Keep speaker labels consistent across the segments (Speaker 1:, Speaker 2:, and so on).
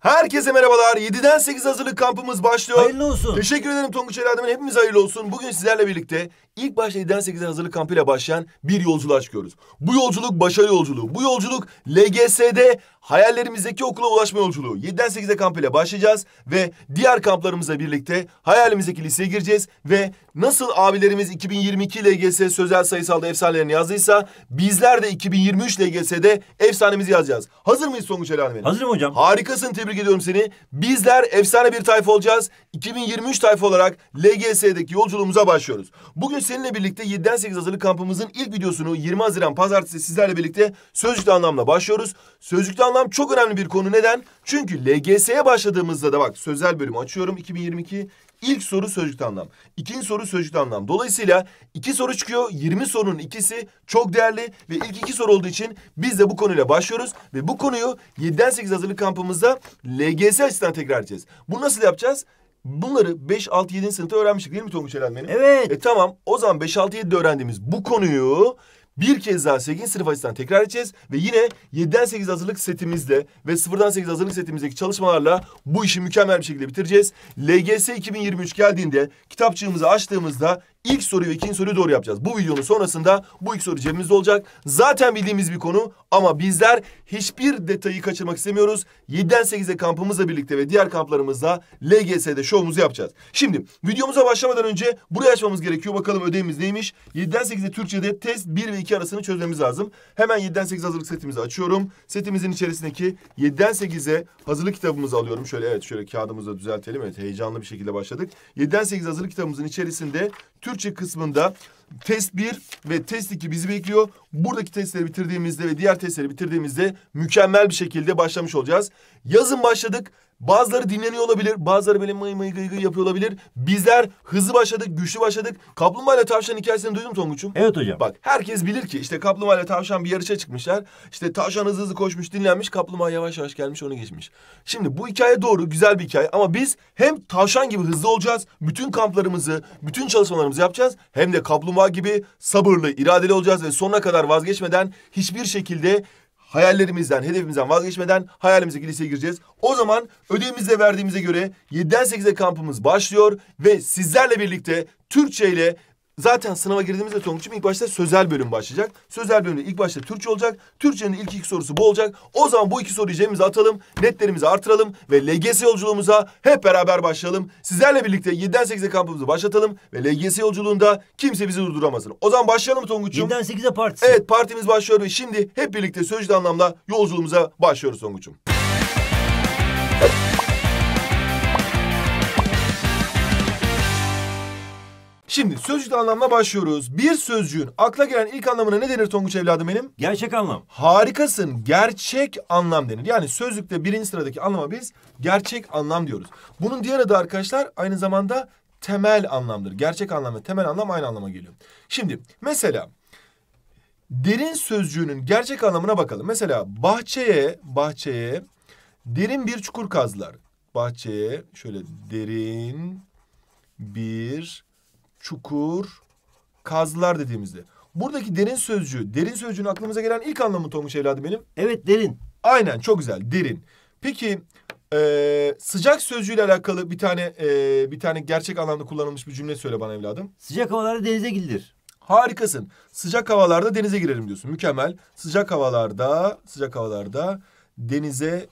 Speaker 1: Herkese merhabalar. 7'den 8 hazırlık kampımız başlıyor. Hayırlı olsun. Teşekkür ederim Tonguç Elademen. Hepimiz hayırlı olsun. Bugün sizlerle birlikte ilk başta 7'den 8'e hazırlık kampıyla başlayan bir yolculuğa çıkıyoruz. Bu yolculuk başarı yolculuğu. Bu yolculuk LGS'de hayallerimizdeki okula ulaşma yolculuğu. 7'den 8'e kampıyla başlayacağız ve diğer kamplarımızla birlikte hayalimizdeki liseye gireceğiz ve nasıl abilerimiz 2022 LGS sözel sayısalda efsanelerini yazdıysa bizler de 2023 LGS'de efsanemizi yazacağız. Hazır mıyız Tonguç Elademen? Hazırım hocam. Harikasın. Tebrik tebrik ediyorum seni. Bizler efsane bir tayfa olacağız. 2023 tayfa olarak LGS'deki yolculuğumuza başlıyoruz. Bugün seninle birlikte 7'den 8 hazırlık kampımızın ilk videosunu 20 Haziran Pazartesi sizlerle birlikte sözcükte anlamla başlıyoruz. Sözcükte anlam çok önemli bir konu. Neden? Çünkü LGS'ye başladığımızda da bak sözel bölümü açıyorum 2022 İlk soru sözcükte anlam. İkinci soru sözcükte anlam. Dolayısıyla iki soru çıkıyor. 20 sorunun ikisi çok değerli ve ilk iki soru olduğu için biz de bu konuyla başlıyoruz. Ve bu konuyu 7'den 8 hazırlık kampımızda LGS açısından tekrar edeceğiz. Bunu nasıl yapacağız? Bunları 5, 6, 7. sınıfta öğrenmiştik değil mi Tonguç Eren benim? Evet. E tamam o zaman 5, 6, 7'de öğrendiğimiz bu konuyu bir kez daha 8. sınıf açısından tekrar edeceğiz. Ve yine 7'den 8 hazırlık setimizde ve 0'dan 8 hazırlık setimizdeki çalışmalarla bu işi mükemmel bir şekilde bitireceğiz. LGS 2023 geldiğinde kitapçığımızı açtığımızda İlk soruyu ve ikinci soruyu doğru yapacağız. Bu videonun sonrasında bu ilk soru cebimizde olacak. Zaten bildiğimiz bir konu ama bizler hiçbir detayı kaçırmak istemiyoruz. 7'den 8'e kampımızla birlikte ve diğer kamplarımızla LGS'de şovumuzu yapacağız. Şimdi videomuza başlamadan önce buraya açmamız gerekiyor. Bakalım ödevimiz neymiş? 7'den 8'e Türkçe'de test 1 ve 2 arasını çözmemiz lazım. Hemen 7'den 8 hazırlık setimizi açıyorum. Setimizin içerisindeki 7'den 8'e hazırlık kitabımızı alıyorum. Şöyle evet şöyle kağıdımızı düzeltelim. Evet heyecanlı bir şekilde başladık. 7'den 8 hazırlık kitabımızın içerisinde Türkçe kısmında test 1 ve test 2 bizi bekliyor. Buradaki testleri bitirdiğimizde ve diğer testleri bitirdiğimizde mükemmel bir şekilde başlamış olacağız. Yazın başladık. Bazıları dinleniyor olabilir. Bazıları böyle mıy mıy gıy gıy yapıyor olabilir. Bizler hızlı başladık, güçlü başladık. Kaplumbağa ile tavşan hikayesini duydun mu Tonguç'um? Evet hocam. Bak herkes bilir ki işte kaplumbağa ile tavşan bir yarışa çıkmışlar. İşte tavşan hızlı hızlı koşmuş, dinlenmiş. Kaplumbağa yavaş yavaş gelmiş, onu geçmiş. Şimdi bu hikaye doğru, güzel bir hikaye. Ama biz hem tavşan gibi hızlı olacağız. Bütün kamplarımızı, bütün çalışmalarımızı yapacağız. Hem de kaplumbağa gibi sabırlı, iradeli olacağız ve sonuna kadar vazgeçmeden hiçbir şekilde hayallerimizden, hedefimizden vazgeçmeden hayalimizdeki liseye gireceğiz. O zaman ödevimizde verdiğimize göre 7'den 8'e kampımız başlıyor ve sizlerle birlikte Türkçe ile Zaten sınava girdiğimizde Tonguç'um ilk başta sözel bölüm başlayacak. Sözel bölümde ilk başta Türkçe olacak. Türkçenin ilk iki sorusu bu olacak. O zaman bu iki soruyu cebimize atalım. Netlerimizi artıralım ve LGS yolculuğumuza hep beraber başlayalım. Sizlerle birlikte 7'den 8'e kampımızı başlatalım. Ve LGS yolculuğunda kimse bizi durduramasın. O zaman başlayalım Tonguç'um. 7'den 8'e partisi. Evet partimiz başlıyor ve şimdi hep birlikte sözcü anlamda yolculuğumuza başlıyoruz Tonguç'um. Şimdi sözcükte anlamla başlıyoruz. Bir sözcüğün akla gelen ilk anlamına ne denir Tonguç evladım benim? Gerçek anlam. Harikasın. Gerçek anlam denir. Yani sözlükte birinci sıradaki anlama biz gerçek anlam diyoruz. Bunun diğer adı arkadaşlar aynı zamanda temel anlamdır. Gerçek anlam ve temel anlam aynı anlama geliyor. Şimdi mesela derin sözcüğünün gerçek anlamına bakalım. Mesela bahçeye, bahçeye derin bir çukur kazdılar. Bahçeye şöyle derin bir çukur, kazlar dediğimizde. Buradaki derin sözcüğü, derin sözcüğün aklımıza gelen ilk anlamı Tonguç evladım benim. Evet derin. Aynen çok güzel derin. Peki e, sıcak sözcüğüyle alakalı bir tane e, bir tane gerçek anlamda kullanılmış bir cümle söyle bana evladım. Sıcak havalarda denize gidilir. Harikasın. Sıcak havalarda denize girerim diyorsun. Mükemmel. Sıcak havalarda, sıcak havalarda denize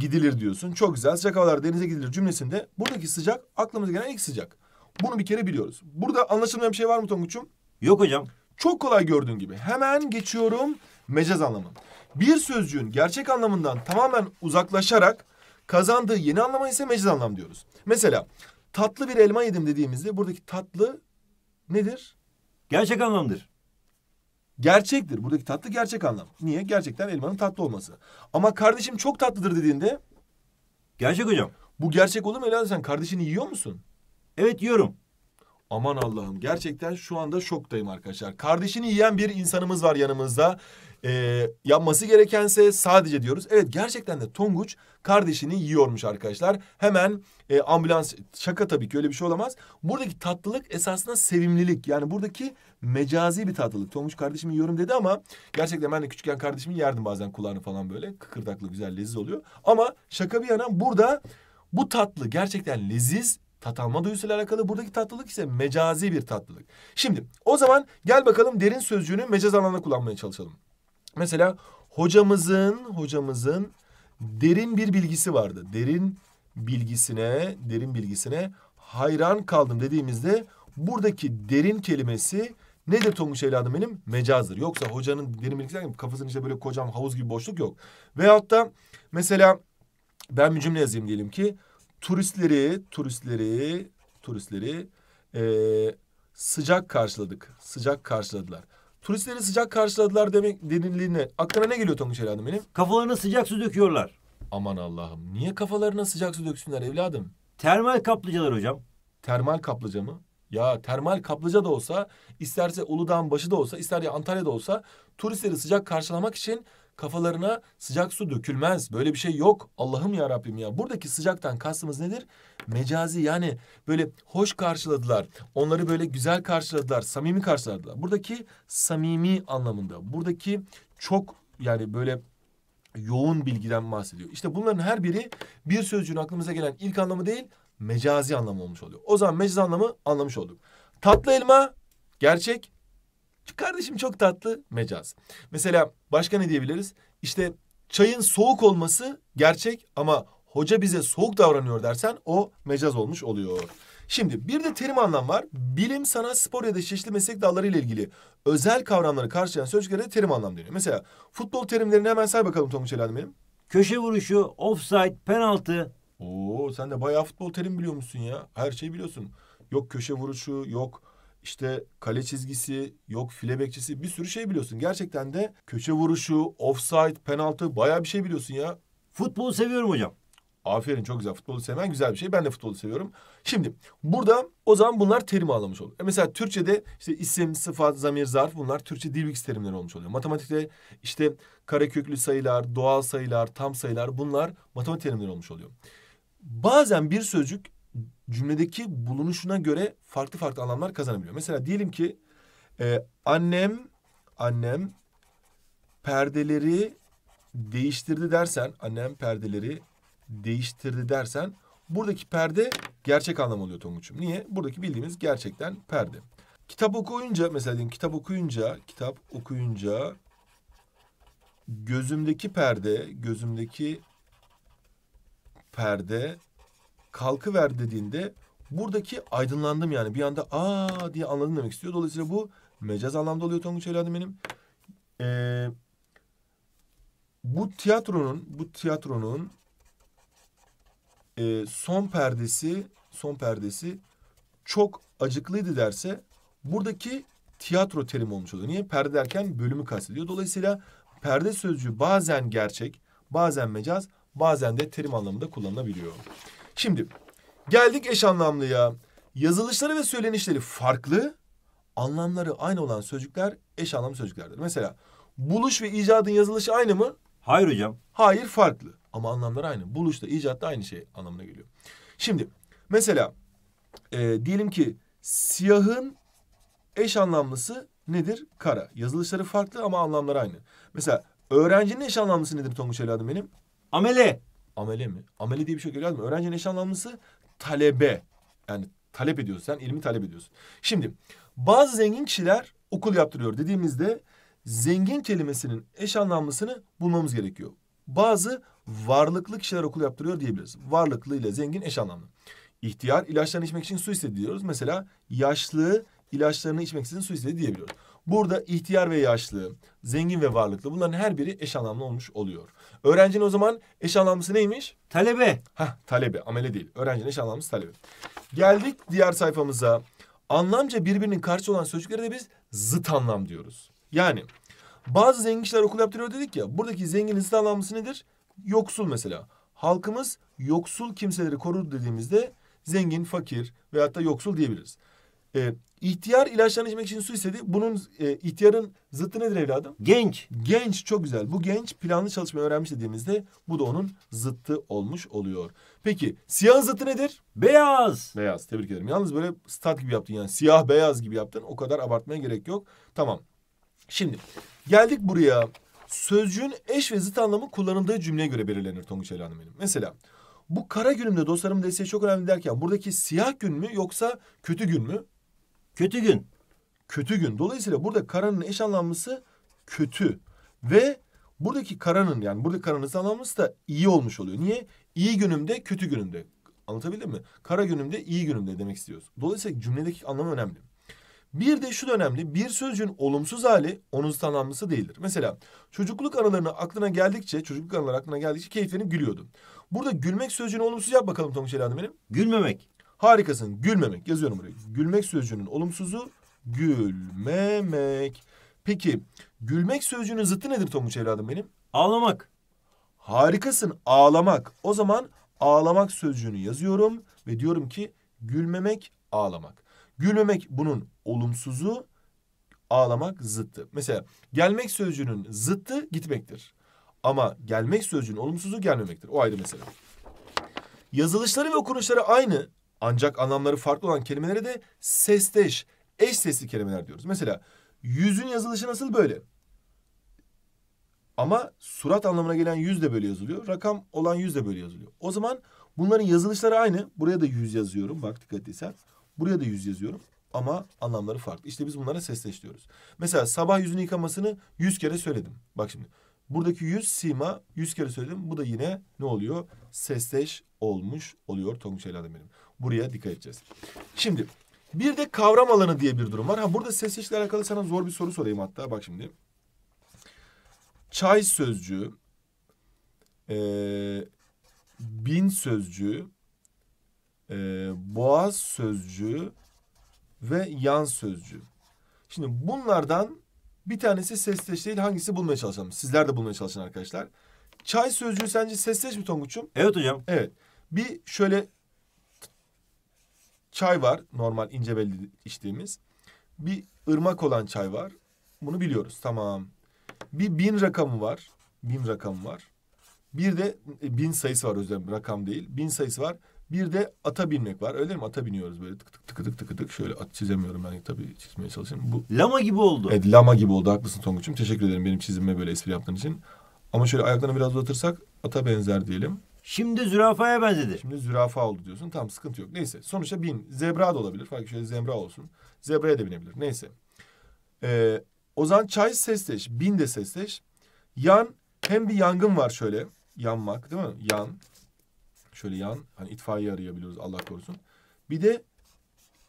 Speaker 1: gidilir diyorsun. Çok güzel. Sıcak havalarda denize gidilir cümlesinde buradaki sıcak aklımıza gelen ilk sıcak. Bunu bir kere biliyoruz. Burada anlaşılmayan bir şey var mı Tonguç'um? Yok hocam. Çok kolay gördüğün gibi. Hemen geçiyorum mecaz anlamı. Bir sözcüğün gerçek anlamından tamamen uzaklaşarak kazandığı yeni anlamı ise mecaz anlam diyoruz. Mesela tatlı bir elma yedim dediğimizde buradaki tatlı nedir? Gerçek anlamdır. Gerçektir. Buradaki tatlı gerçek anlam. Niye? Gerçekten elmanın tatlı olması. Ama kardeşim çok tatlıdır dediğinde... Gerçek hocam. Bu gerçek olur mu Elazığ sen? Kardeşini yiyor musun? Evet yiyorum. Aman Allah'ım gerçekten şu anda şoktayım arkadaşlar. Kardeşini yiyen bir insanımız var yanımızda. Ee, yapması gerekense sadece diyoruz. Evet gerçekten de Tonguç kardeşini yiyormuş arkadaşlar. Hemen e, ambulans şaka tabii ki öyle bir şey olamaz. Buradaki tatlılık esasında sevimlilik. Yani buradaki mecazi bir tatlılık. Tonguç kardeşimi yiyorum dedi ama gerçekten ben de küçükken kardeşimi yerdim bazen kulağını falan böyle. Kıkırdaklı güzel leziz oluyor. Ama şaka bir yana burada bu tatlı gerçekten leziz Tat alma duyusuyla alakalı buradaki tatlılık ise mecazi bir tatlılık. Şimdi o zaman gel bakalım derin sözcüğünü mecaz anlamda kullanmaya çalışalım. Mesela hocamızın hocamızın derin bir bilgisi vardı. Derin bilgisine, derin bilgisine hayran kaldım dediğimizde buradaki derin kelimesi nedir Tonguç evladım benim? Mecazdır. Yoksa hocanın derin bilgisi gibi kafasının içinde böyle kocam havuz gibi boşluk yok. Veyahut da mesela ben bir cümle yazayım diyelim ki turistleri, turistleri, turistleri e, sıcak karşıladık. Sıcak karşıladılar. Turistleri sıcak karşıladılar demek denildiğine aklına ne geliyor Tonguç Hanım benim? Kafalarına sıcak su döküyorlar. Aman Allah'ım. Niye kafalarına sıcak su döksünler evladım? Termal kaplıcalar hocam. Termal kaplıca mı? Ya termal kaplıca da olsa, isterse Uludağ'ın başı da olsa, ister ya Antalya'da olsa turistleri sıcak karşılamak için kafalarına sıcak su dökülmez. Böyle bir şey yok. Allah'ım ya Rabbim ya. Buradaki sıcaktan kastımız nedir? Mecazi yani böyle hoş karşıladılar. Onları böyle güzel karşıladılar, samimi karşıladılar. Buradaki samimi anlamında. Buradaki çok yani böyle yoğun bilgiden bahsediyor. İşte bunların her biri bir sözcüğün aklımıza gelen ilk anlamı değil, mecazi anlamı olmuş oluyor. O zaman mecazi anlamı anlamış olduk. Tatlı elma gerçek, Kardeşim çok tatlı mecaz. Mesela başka ne diyebiliriz? İşte çayın soğuk olması gerçek ama hoca bize soğuk davranıyor dersen o mecaz olmuş oluyor. Şimdi bir de terim anlam var. Bilim, sanat, spor ya da çeşitli meslek dalları ile ilgili özel kavramları karşılayan sözcüklere de terim anlam deniyor. Mesela futbol terimlerini hemen say bakalım Tonguç Elhan benim. Köşe vuruşu, offside, penaltı. Oo sen de bayağı futbol terim biliyormuşsun ya. Her şeyi biliyorsun. Yok köşe vuruşu, yok işte kale çizgisi, yok file bekçisi bir sürü şey biliyorsun. Gerçekten de köşe vuruşu, offside, penaltı bayağı bir şey biliyorsun ya. Futbolu seviyorum hocam. Aferin çok güzel. Futbolu sevmen güzel bir şey. Ben de futbolu seviyorum. Şimdi burada o zaman bunlar terim anlamış olur. E mesela Türkçe'de işte isim, sıfat, zamir, zarf bunlar Türkçe dil bilgisi terimleri olmuş oluyor. Matematikte işte kareköklü sayılar, doğal sayılar, tam sayılar bunlar matematik terimleri olmuş oluyor. Bazen bir sözcük cümledeki bulunuşuna göre farklı farklı anlamlar kazanabiliyor. Mesela diyelim ki e, annem annem perdeleri değiştirdi dersen annem perdeleri değiştirdi dersen buradaki perde gerçek anlam oluyor Tonguç'um. Niye? Buradaki bildiğimiz gerçekten perde. Kitap okuyunca mesela diyelim kitap okuyunca kitap okuyunca gözümdeki perde gözümdeki perde kalkıver dediğinde buradaki aydınlandım yani. Bir anda aa diye anladım demek istiyor. Dolayısıyla bu mecaz anlamda oluyor Tonguç evladım benim. Ee, bu tiyatronun bu tiyatronun e, son perdesi son perdesi çok acıklıydı derse buradaki tiyatro terimi olmuş oluyor. Niye? Perde derken bölümü kastediyor. Dolayısıyla perde sözcüğü bazen gerçek, bazen mecaz, bazen de terim anlamında kullanılabiliyor. Şimdi geldik eş anlamlıya. Yazılışları ve söylenişleri farklı, anlamları aynı olan sözcükler eş anlamlı sözcüklerdir. Mesela buluş ve icadın yazılışı aynı mı? Hayır hocam. Hayır farklı ama anlamları aynı. Buluş da icat da aynı şey anlamına geliyor. Şimdi mesela e, diyelim ki siyahın eş anlamlısı nedir? Kara. Yazılışları farklı ama anlamları aynı. Mesela öğrencinin eş anlamlısı nedir Tonguç evladım benim? Amele. Amele mi? Amele diye bir şey yok evladım. Öğrenci nişanlanması talebe. Yani talep ediyorsun. Sen ilmi talep ediyorsun. Şimdi bazı zengin kişiler okul yaptırıyor dediğimizde zengin kelimesinin eş anlamlısını bulmamız gerekiyor. Bazı varlıklı kişiler okul yaptırıyor diyebiliriz. Varlıklı ile zengin eş anlamlı. İhtiyar ilaçlarını içmek için su istedi diyoruz. Mesela yaşlı ilaçlarını içmek için su istedi diyebiliyoruz. Burada ihtiyar ve yaşlı, zengin ve varlıklı bunların her biri eş anlamlı olmuş oluyor. Öğrencinin o zaman eş anlamlısı neymiş? Talebe. Hah talebe amele değil. Öğrencinin eş anlamlısı talebe. Geldik diğer sayfamıza. Anlamca birbirinin karşı olan sözcükleri de biz zıt anlam diyoruz. Yani bazı zengin kişiler okul yaptırıyor dedik ya. Buradaki zenginin zıt anlamlısı nedir? Yoksul mesela. Halkımız yoksul kimseleri korur dediğimizde zengin, fakir veyahut da yoksul diyebiliriz. E, ihtiyar ilaçlarını içmek için su istedi. Bunun e, ihtiyarın zıttı nedir evladım? Genç. Genç çok güzel. Bu genç planlı çalışmayı öğrenmiş dediğimizde bu da onun zıttı olmuş oluyor. Peki siyah zıttı nedir? Beyaz. Beyaz tebrik ederim. Yalnız böyle stat gibi yaptın yani siyah beyaz gibi yaptın. O kadar abartmaya gerek yok. Tamam. Şimdi geldik buraya. Sözcüğün eş ve zıt anlamı kullanıldığı cümleye göre belirlenir Tonguç Ela Hanım benim. Mesela bu kara günümde dostlarım desteği çok önemli derken buradaki siyah gün mü yoksa kötü gün mü? Kötü gün. Kötü gün. Dolayısıyla burada karanın eş anlamlısı kötü. Ve buradaki karanın yani burada karanın anlamlısı da iyi olmuş oluyor. Niye? İyi günümde, kötü günümde. Anlatabildim mi? Kara günümde, iyi günümde demek istiyoruz. Dolayısıyla cümledeki anlam önemli. Bir de şu da önemli. Bir sözcüğün olumsuz hali onun anlamlısı değildir. Mesela çocukluk anılarına aklına geldikçe, çocukluk anıları aklına geldikçe keyiflenip gülüyordum. Burada gülmek sözcüğünü olumsuz yap bakalım Tonguç Hanım benim. Gülmemek. Harikasın. Gülmemek. Yazıyorum buraya. Gülmek sözcüğünün olumsuzu gülmemek. Peki gülmek sözcüğünün zıttı nedir Tomuç evladım benim? Ağlamak. Harikasın. Ağlamak. O zaman ağlamak sözcüğünü yazıyorum ve diyorum ki gülmemek ağlamak. Gülmemek bunun olumsuzu, ağlamak zıttı. Mesela gelmek sözcüğünün zıttı gitmektir. Ama gelmek sözcüğünün olumsuzu gelmemektir. O ayrı mesela. Yazılışları ve okunuşları aynı ancak anlamları farklı olan kelimelere de sesteş, eş sesli kelimeler diyoruz. Mesela yüzün yazılışı nasıl böyle? Ama surat anlamına gelen yüz de böyle yazılıyor. Rakam olan yüz de böyle yazılıyor. O zaman bunların yazılışları aynı. Buraya da yüz yazıyorum. Bak dikkat etsen. Buraya da yüz yazıyorum. Ama anlamları farklı. İşte biz bunlara sesleş diyoruz. Mesela sabah yüzünü yıkamasını yüz kere söyledim. Bak şimdi. Buradaki yüz sima yüz kere söyledim. Bu da yine ne oluyor? Sesleş olmuş oluyor Tonguç Ela'da benim. Buraya dikkat edeceğiz. Şimdi bir de kavram alanı diye bir durum var. Ha burada ses işle alakalı sana zor bir soru sorayım hatta. Bak şimdi. Çay sözcüğü, e, bin sözcüğü, e, boğaz sözcüğü ve yan sözcüğü. Şimdi bunlardan bir tanesi sesleş değil hangisi bulmaya çalışalım. Sizler de bulmaya çalışın arkadaşlar. Çay sözcüğü sence sesleş mi Tonguç'um? Evet hocam. Evet. Bir şöyle çay var normal ince belli içtiğimiz. Bir ırmak olan çay var. Bunu biliyoruz tamam. Bir bin rakamı var. Bin rakamı var. Bir de e, bin sayısı var özellikle rakam değil. Bin sayısı var. Bir de ata binmek var. Öyle mi? Ata biniyoruz böyle tık tık tık tık tık tık. Şöyle at çizemiyorum ben tabii çizmeye çalışayım. Bu... Lama gibi oldu. Evet lama gibi oldu. Haklısın Tonguç'um. Teşekkür ederim benim çizimime böyle espri yaptığın için. Ama şöyle ayaklarını biraz uzatırsak ata benzer diyelim. Şimdi zürafaya benzedi. Şimdi zürafa oldu diyorsun. Tamam sıkıntı yok. Neyse. Sonuçta bin. Zebra da olabilir. Fark şöyle zebra olsun. Zebraya da binebilir. Neyse. Ee, o zaman çay sesleş. Bin de sesleş. Yan hem bir yangın var şöyle. Yanmak değil mi? Yan. Şöyle yan. Hani itfaiye arayabiliyoruz Allah korusun. Bir de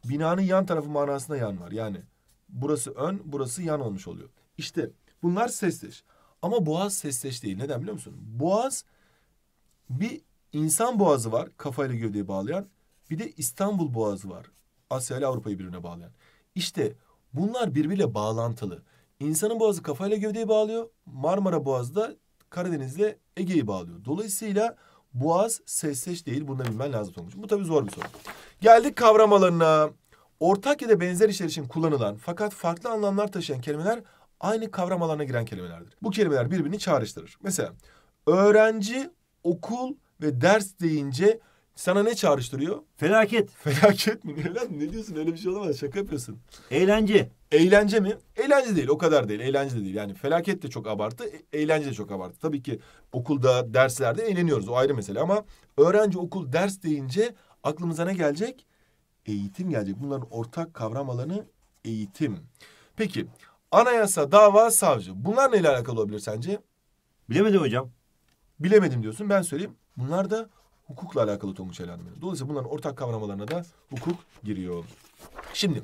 Speaker 1: binanın yan tarafı manasında yan var. Yani burası ön, burası yan olmuş oluyor. İşte bunlar sesleş. Ama boğaz sesleş değil. Neden biliyor musun? Boğaz bir insan boğazı var kafayla gövdeyi bağlayan. Bir de İstanbul boğazı var. Asya ile Avrupa'yı birbirine bağlayan. İşte bunlar birbiriyle bağlantılı. İnsanın boğazı kafayla gövdeyi bağlıyor. Marmara boğazı da Karadeniz'le Ege'yi bağlıyor. Dolayısıyla boğaz sesleş değil. Bunu da bilmen lazım Tonguç'um. Bu tabii zor bir soru. Geldik kavramalarına. Ortak ya da benzer işler için kullanılan fakat farklı anlamlar taşıyan kelimeler aynı kavram alanına giren kelimelerdir. Bu kelimeler birbirini çağrıştırır. Mesela öğrenci okul ve ders deyince sana ne çağrıştırıyor? Felaket. Felaket mi? Evladım ne diyorsun? Öyle bir şey olamaz. Şaka yapıyorsun. Eğlence. Eğlence mi? Eğlence değil. O kadar değil. Eğlence de değil. Yani felaket de çok abartı. E, eğlence de çok abartı. Tabii ki okulda, derslerde eğleniyoruz. O ayrı mesele ama öğrenci okul ders deyince aklımıza ne gelecek? Eğitim gelecek. Bunların ortak kavram alanı eğitim. Peki anayasa, dava, savcı. Bunlar neyle alakalı olabilir sence? Bilemedim hocam. Bilemedim diyorsun ben söyleyeyim. Bunlar da hukukla alakalı Tonguç Elenmeleri. Dolayısıyla bunların ortak kavramalarına da hukuk giriyor. Şimdi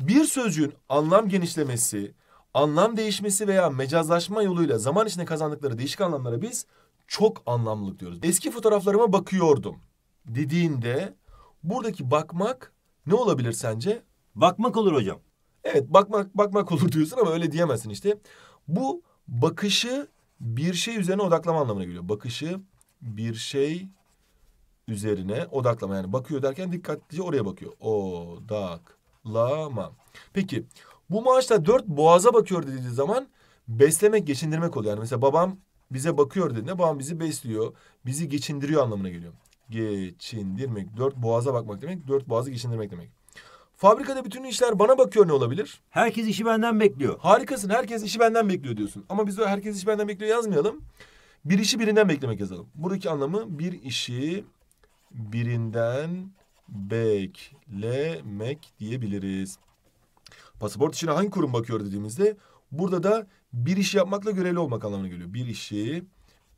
Speaker 1: bir sözcüğün anlam genişlemesi, anlam değişmesi veya mecazlaşma yoluyla zaman içinde kazandıkları değişik anlamlara biz çok anlamlılık diyoruz. Eski fotoğraflarıma bakıyordum dediğinde buradaki bakmak ne olabilir sence? Bakmak olur hocam. Evet bakmak bakmak olur diyorsun ama öyle diyemezsin işte. Bu bakışı bir şey üzerine odaklama anlamına geliyor. Bakışı bir şey üzerine odaklama. Yani bakıyor derken dikkatlice oraya bakıyor. Odaklama. Peki bu maaşta dört boğaza bakıyor dediği zaman beslemek, geçindirmek oluyor. Yani mesela babam bize bakıyor dediğinde babam bizi besliyor. Bizi geçindiriyor anlamına geliyor. Geçindirmek. Dört boğaza bakmak demek. Dört boğazı geçindirmek demek. Fabrikada bütün işler bana bakıyor ne olabilir? Herkes işi benden bekliyor. Harikasın. Herkes işi benden bekliyor diyorsun. Ama biz de herkes işi benden bekliyor yazmayalım. Bir işi birinden beklemek yazalım. Buradaki anlamı bir işi birinden beklemek diyebiliriz. Pasaport işine hangi kurum bakıyor dediğimizde burada da bir iş yapmakla görevli olmak anlamına geliyor. Bir işi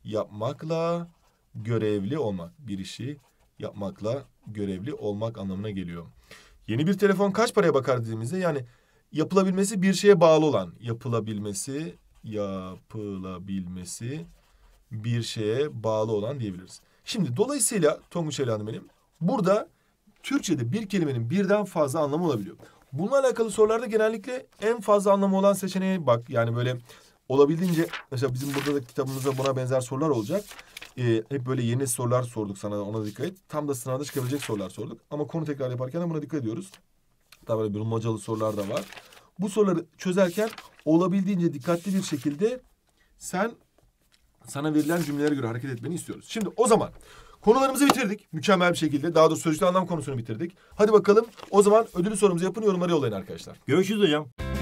Speaker 1: yapmakla görevli olmak. Bir işi yapmakla görevli olmak anlamına geliyor. Yeni bir telefon kaç paraya bakar dediğimizde yani yapılabilmesi bir şeye bağlı olan yapılabilmesi yapılabilmesi bir şeye bağlı olan diyebiliriz. Şimdi dolayısıyla Tonguç Ela Hanım benim burada Türkçe'de bir kelimenin birden fazla anlamı olabiliyor. Bununla alakalı sorularda genellikle en fazla anlamı olan seçeneğe bak. Yani böyle olabildiğince mesela bizim burada da kitabımızda buna benzer sorular olacak e, hep böyle yeni sorular sorduk sana ona dikkat et. Tam da sınavda çıkabilecek sorular sorduk. Ama konu tekrar yaparken de buna dikkat ediyoruz. Hatta böyle bulmacalı sorular da var. Bu soruları çözerken olabildiğince dikkatli bir şekilde sen sana verilen cümlelere göre hareket etmeni istiyoruz. Şimdi o zaman konularımızı bitirdik. Mükemmel bir şekilde. Daha doğrusu sözcükle anlam konusunu bitirdik. Hadi bakalım o zaman ödülü sorumuzu yapın yorumları yollayın arkadaşlar. Görüşürüz hocam.